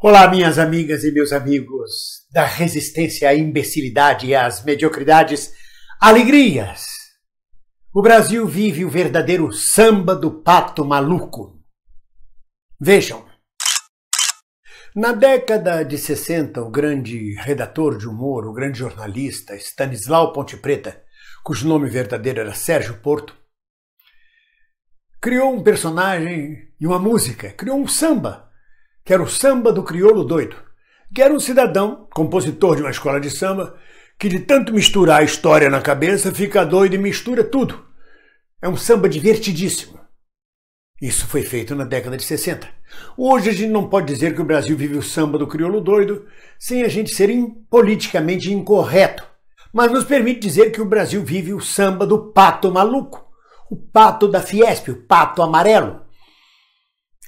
Olá, minhas amigas e meus amigos da resistência à imbecilidade e às mediocridades, alegrias! O Brasil vive o verdadeiro samba do pato maluco. Vejam. Na década de 60, o grande redator de humor, o grande jornalista Stanislau Ponte Preta, cujo nome verdadeiro era Sérgio Porto, criou um personagem e uma música, criou um samba Quero o samba do crioulo doido, que era um cidadão, compositor de uma escola de samba, que de tanto misturar a história na cabeça fica doido e mistura tudo. É um samba divertidíssimo. Isso foi feito na década de 60. Hoje a gente não pode dizer que o Brasil vive o samba do crioulo doido sem a gente ser politicamente incorreto, mas nos permite dizer que o Brasil vive o samba do pato maluco, o pato da Fiesp, o pato amarelo.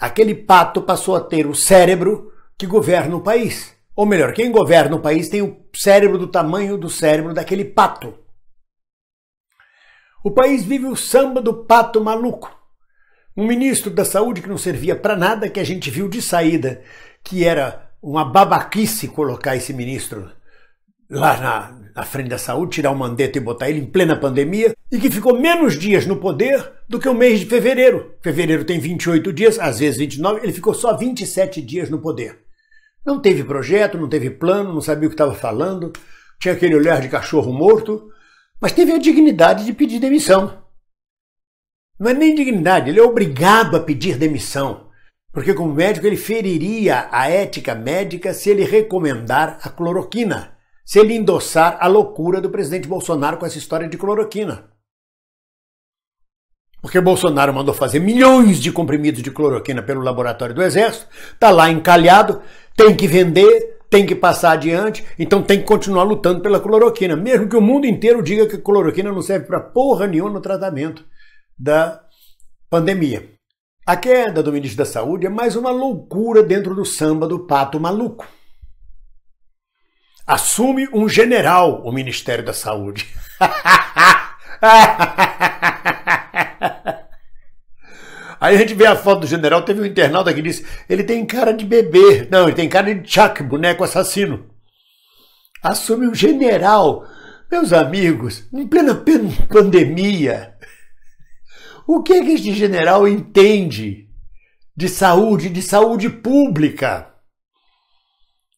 Aquele pato passou a ter o cérebro que governa o país. Ou melhor, quem governa o país tem o cérebro do tamanho do cérebro daquele pato. O país vive o samba do pato maluco. Um ministro da saúde que não servia para nada, que a gente viu de saída, que era uma babaquice colocar esse ministro lá na, na frente da saúde, tirar o Mandetta e botar ele em plena pandemia, e que ficou menos dias no poder do que o mês de fevereiro. Fevereiro tem 28 dias, às vezes 29, ele ficou só 27 dias no poder. Não teve projeto, não teve plano, não sabia o que estava falando, tinha aquele olhar de cachorro morto, mas teve a dignidade de pedir demissão. Não é nem dignidade, ele é obrigado a pedir demissão, porque como médico ele feriria a ética médica se ele recomendar a cloroquina se ele endossar a loucura do presidente Bolsonaro com essa história de cloroquina. Porque Bolsonaro mandou fazer milhões de comprimidos de cloroquina pelo laboratório do Exército, tá lá encalhado, tem que vender, tem que passar adiante, então tem que continuar lutando pela cloroquina, mesmo que o mundo inteiro diga que a cloroquina não serve para porra nenhuma no tratamento da pandemia. A queda do ministro da Saúde é mais uma loucura dentro do samba do pato maluco assume um general o Ministério da Saúde. Aí a gente vê a foto do general, teve um internauta que disse: ele tem cara de bebê. Não, ele tem cara de Chuck, boneco assassino. Assume um general. Meus amigos, em plena pandemia, o que, é que este general entende de saúde, de saúde pública?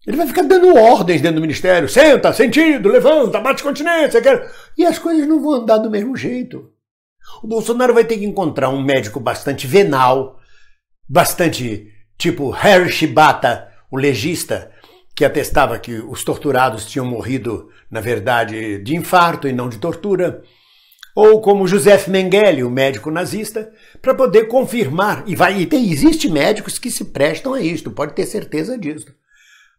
Ele vai ficar dando ordens dentro do ministério. Senta, sentido, levanta, bate continência. Quer... E as coisas não vão andar do mesmo jeito. O Bolsonaro vai ter que encontrar um médico bastante venal, bastante tipo Harry Shibata, o legista, que atestava que os torturados tinham morrido, na verdade, de infarto e não de tortura, ou como Joseph Mengele, o médico nazista, para poder confirmar, e vai e tem, existe médicos que se prestam a isto, pode ter certeza disso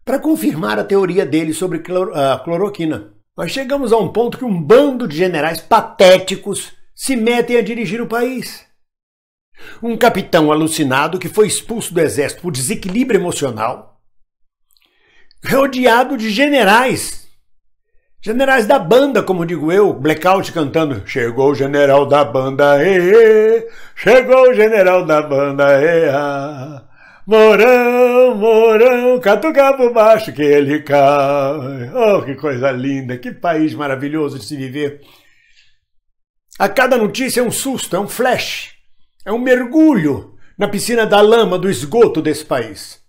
para confirmar a teoria dele sobre a cloroquina. Mas chegamos a um ponto que um bando de generais patéticos se metem a dirigir o país. Um capitão alucinado que foi expulso do exército por desequilíbrio emocional, rodeado de generais. Generais da banda, como digo eu, blackout cantando: Chegou o general da banda, ê, ê, chegou o general da banda, ê, ah. Morão, Morão, catuca por baixo que ele cai. Oh, que coisa linda, que país maravilhoso de se viver. A cada notícia é um susto, é um flash, é um mergulho na piscina da lama, do esgoto desse país.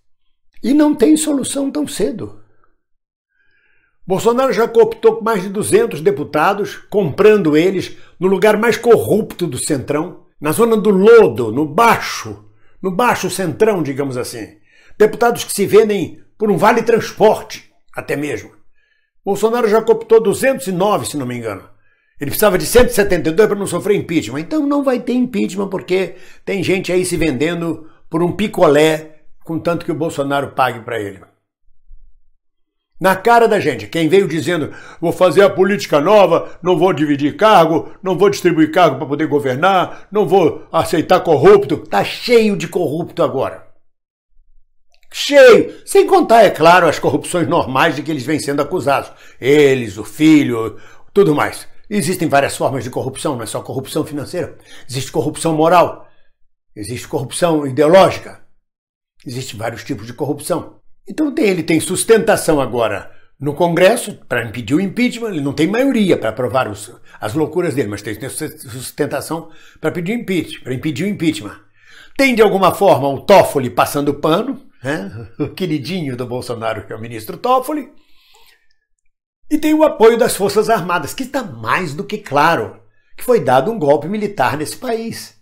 E não tem solução tão cedo. Bolsonaro já cooptou mais de 200 deputados, comprando eles no lugar mais corrupto do Centrão, na zona do lodo, no baixo no baixo centrão, digamos assim. Deputados que se vendem por um vale transporte, até mesmo. Bolsonaro já cooptou 209, se não me engano. Ele precisava de 172 para não sofrer impeachment. Então não vai ter impeachment porque tem gente aí se vendendo por um picolé, contanto que o Bolsonaro pague para ele. Na cara da gente, quem veio dizendo: vou fazer a política nova, não vou dividir cargo, não vou distribuir cargo para poder governar, não vou aceitar corrupto. Tá cheio de corrupto agora. Cheio! Sem contar, é claro, as corrupções normais de que eles vêm sendo acusados. Eles, o filho, tudo mais. Existem várias formas de corrupção, não é só corrupção financeira. Existe corrupção moral, existe corrupção ideológica, existem vários tipos de corrupção. Então ele tem sustentação agora no Congresso para impedir o impeachment, ele não tem maioria para aprovar os, as loucuras dele, mas tem sustentação para pedir impeachment, para impedir o impeachment. Tem de alguma forma o Toffoli passando pano, né? o queridinho do Bolsonaro que é o ministro Toffoli, e tem o apoio das Forças Armadas, que está mais do que claro que foi dado um golpe militar nesse país,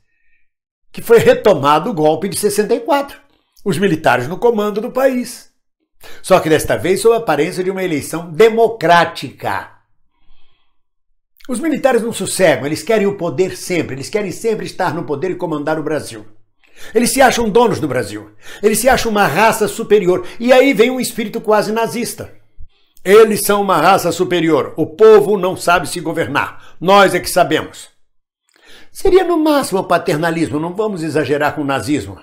que foi retomado o golpe de 64, os militares no comando do país. Só que desta vez sob a aparência de uma eleição democrática. Os militares não sossegam, eles querem o poder sempre, eles querem sempre estar no poder e comandar o Brasil. Eles se acham donos do Brasil, eles se acham uma raça superior, e aí vem um espírito quase nazista. Eles são uma raça superior, o povo não sabe se governar, nós é que sabemos. Seria no máximo paternalismo, não vamos exagerar com o nazismo.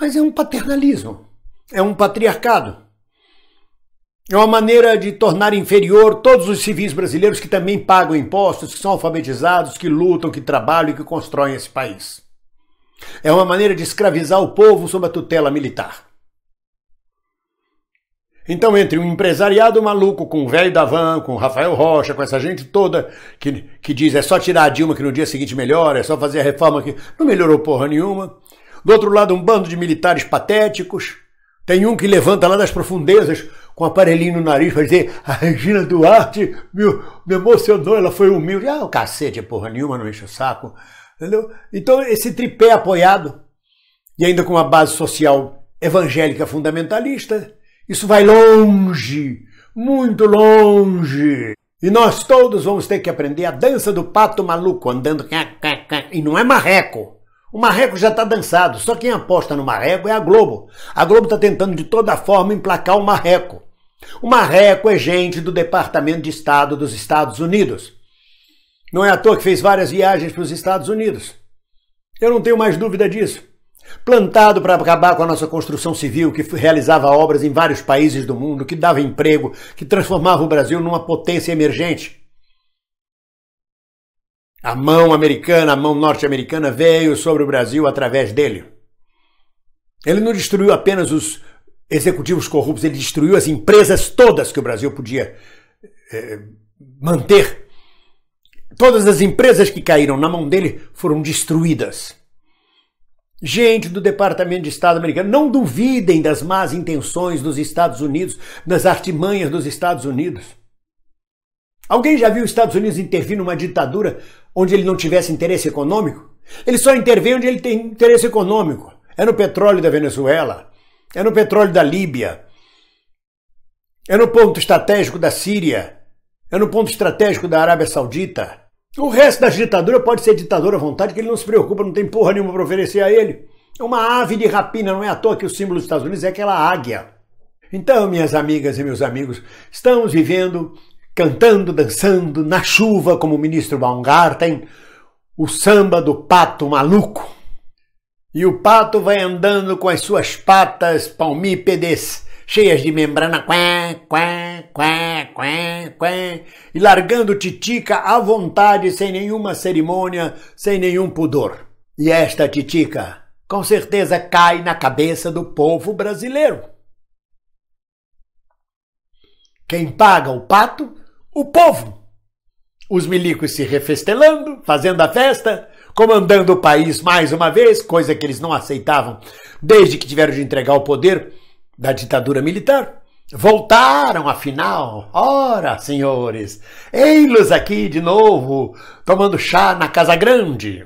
Mas é um paternalismo é um patriarcado. É uma maneira de tornar inferior todos os civis brasileiros que também pagam impostos, que são alfabetizados, que lutam, que trabalham e que constroem esse país. É uma maneira de escravizar o povo sob a tutela militar. Então, entre um empresariado maluco com o velho Davan, com o Rafael Rocha, com essa gente toda que, que diz é só tirar a Dilma que no dia seguinte melhora, é só fazer a reforma que não melhorou porra nenhuma. Do outro lado, um bando de militares patéticos, tem um que levanta lá das profundezas com um aparelhinho no nariz para dizer: a Regina Duarte me, me emocionou, ela foi humilde. Ah, o cacete, porra nenhuma, não enche o saco. Entendeu? Então, esse tripé apoiado, e ainda com uma base social evangélica fundamentalista, isso vai longe, muito longe. E nós todos vamos ter que aprender a dança do pato maluco, andando. E não é marreco. O Marreco já está dançado, só quem aposta no Marreco é a Globo. A Globo está tentando de toda forma emplacar o Marreco. O Marreco é gente do Departamento de Estado dos Estados Unidos. Não é à toa que fez várias viagens para os Estados Unidos. Eu não tenho mais dúvida disso. Plantado para acabar com a nossa construção civil, que realizava obras em vários países do mundo, que dava emprego, que transformava o Brasil numa potência emergente. A mão americana, a mão norte-americana veio sobre o Brasil através dele. Ele não destruiu apenas os executivos corruptos, ele destruiu as empresas todas que o Brasil podia é, manter. Todas as empresas que caíram na mão dele foram destruídas. Gente do Departamento de Estado americano, não duvidem das más intenções dos Estados Unidos, das artimanhas dos Estados Unidos. Alguém já viu os Estados Unidos intervir numa ditadura onde ele não tivesse interesse econômico? Ele só intervém onde ele tem interesse econômico. É no petróleo da Venezuela, é no petróleo da Líbia, é no ponto estratégico da Síria, é no ponto estratégico da Arábia Saudita. O resto da ditadura pode ser ditadura à vontade, que ele não se preocupa, não tem porra nenhuma para oferecer a ele. É uma ave de rapina, não é à toa que o símbolo dos Estados Unidos é aquela águia. Então, minhas amigas e meus amigos, estamos vivendo cantando, dançando, na chuva, como o ministro Baumgarten, o samba do pato maluco. E o pato vai andando com as suas patas palmípedes, cheias de membrana, quá, quá, quá, quá, quá, e largando titica à vontade, sem nenhuma cerimônia, sem nenhum pudor. E esta titica, com certeza, cai na cabeça do povo brasileiro. Quem paga o pato o povo. Os milicos se refestelando, fazendo a festa, comandando o país mais uma vez, coisa que eles não aceitavam desde que tiveram de entregar o poder da ditadura militar. Voltaram, afinal. Ora, senhores, ei-los aqui de novo, tomando chá na Casa Grande.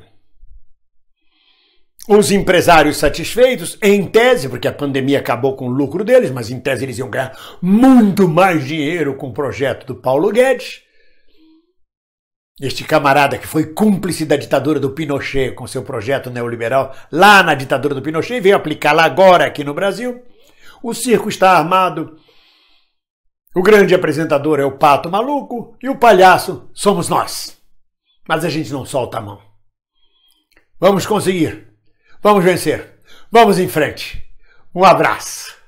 Os empresários satisfeitos, em tese, porque a pandemia acabou com o lucro deles, mas em tese eles iam ganhar muito mais dinheiro com o projeto do Paulo Guedes. Este camarada que foi cúmplice da ditadura do Pinochet com seu projeto neoliberal lá na ditadura do Pinochet veio aplicá-la agora aqui no Brasil. O circo está armado. O grande apresentador é o pato maluco e o palhaço somos nós. Mas a gente não solta a mão. Vamos conseguir. Vamos vencer. Vamos em frente. Um abraço.